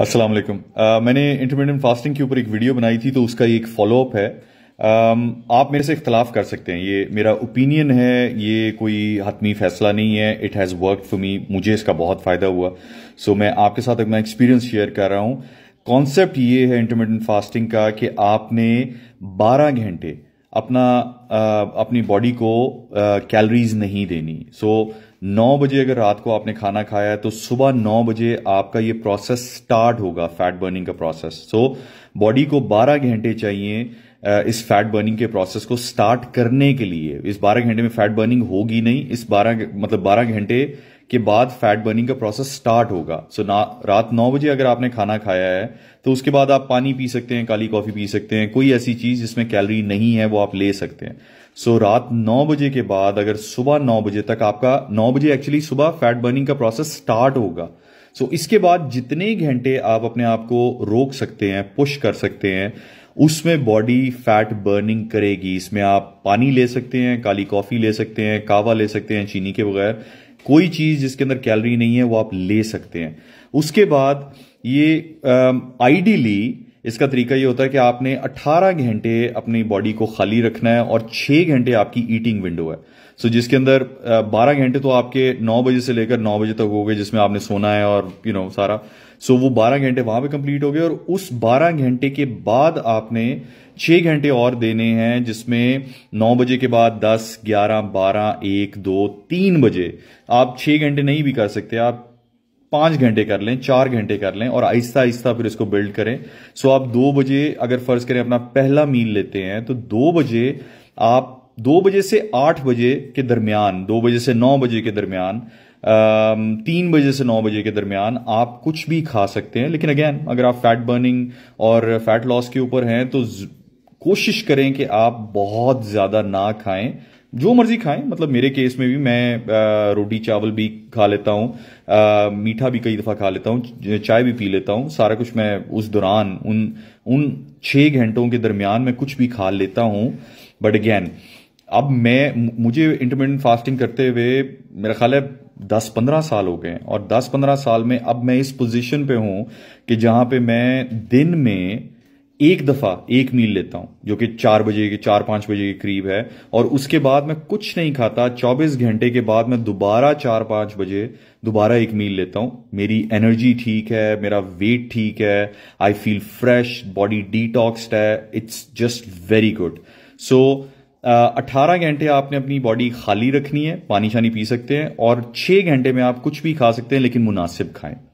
असल uh, मैंने intermittent fasting के ऊपर एक वीडियो बनाई थी तो उसका एक फॉलोअप है uh, आप मेरे से इख्तलाफ कर सकते हैं ये मेरा ओपिनियन है ये कोई हतमी फैसला नहीं है it has work for me मुझे इसका बहुत फ़ायदा हुआ सो so, मैं आपके साथ अपना एक्सपीरियंस शेयर कर रहा हूँ कॉन्सेप्ट ये है इंटरमीडियंट फास्टिंग का कि आपने 12 घंटे अपना आ, uh, अपनी बॉडी को कैलोरीज uh, नहीं देनी सो so, नौ बजे अगर रात को आपने खाना खाया है तो सुबह नौ बजे आपका ये प्रोसेस स्टार्ट होगा फैट बर्निंग का प्रोसेस सो बॉडी को बारह घंटे चाहिए इस फैट बर्निंग के प्रोसेस को स्टार्ट करने के लिए इस बारह घंटे में फैट बर्निंग होगी नहीं इस बारह मतलब बारह घंटे के बाद फैट बर्निंग का प्रोसेस स्टार्ट होगा सो so, ना रात नौ बजे अगर आपने खाना खाया है तो उसके बाद आप पानी पी सकते हैं काली कॉफी पी सकते हैं कोई ऐसी चीज जिसमें कैलोरी नहीं है वो आप ले सकते हैं सो so, रात नौ बजे के बाद अगर सुबह नौ बजे तक आपका नौ बजे एक्चुअली सुबह फैट बर्निंग का प्रोसेस स्टार्ट होगा सो so, इसके बाद जितने घंटे आप अपने आप को रोक सकते हैं पुश कर सकते हैं उसमें बॉडी फैट बर्निंग करेगी इसमें आप पानी ले सकते हैं काली कॉफी ले सकते हैं कावा ले सकते हैं चीनी के बगैर कोई चीज जिसके अंदर कैलोरी नहीं है वो आप ले सकते हैं उसके बाद ये आइडियली इसका तरीका ये होता है कि आपने 18 घंटे अपनी बॉडी को खाली रखना है और 6 घंटे आपकी ईटिंग विंडो है सो so, जिसके अंदर 12 घंटे तो आपके 9 बजे से लेकर 9 बजे तक हो गए जिसमें आपने सोना है और यू you नो know, सारा सो so, वो 12 घंटे वहां पे कंप्लीट हो गए और उस 12 घंटे के बाद आपने 6 घंटे और देने हैं जिसमें 9 बजे के बाद 10 11 12 1 2 3 बजे आप 6 घंटे नहीं भी कर सकते आप पांच घंटे कर लें चार घंटे कर लें और आहिस्ता आहिस्ता फिर इसको बिल्ड करें सो आप दो बजे अगर फर्ज करें अपना पहला मील लेते हैं तो दो बजे आप दो बजे से आठ बजे के दरमियान दो बजे से नौ बजे के दरमियान तीन बजे से नौ बजे के दरमियान आप कुछ भी खा सकते हैं लेकिन अगेन अगर आप फैट बर्निंग और फैट लॉस के ऊपर हैं तो कोशिश करें कि आप बहुत ज़्यादा ना खाएं जो मर्जी खाएं मतलब मेरे केस में भी मैं रोटी चावल भी खा लेता हूँ मीठा भी कई दफ़ा खा लेता हूँ चाय भी पी लेता हूँ सारा कुछ मैं उस दौरान उन उन छः घंटों के दरमियान मैं कुछ भी खा लेता हूँ बट अगेन अब मैं मुझे इंटरमीडियंट फास्टिंग करते हुए मेरा ख्याल है दस पंद्रह साल हो गए और दस पंद्रह साल में अब मैं इस पोजिशन पे हूं कि जहां पे मैं दिन में एक दफा एक मील लेता हूं जो कि चार बजे के चार पांच बजे के करीब है और उसके बाद मैं कुछ नहीं खाता चौबीस घंटे के बाद मैं दोबारा चार पांच बजे दोबारा एक मील लेता हूं मेरी एनर्जी ठीक है मेरा वेट ठीक है I feel fresh body detoxed है it's just very good so अट्ठारह घंटे आपने अपनी बॉडी खाली रखनी है पानी शानी पी सकते हैं और छह घंटे में आप कुछ भी खा सकते हैं लेकिन मुनासिब खाएं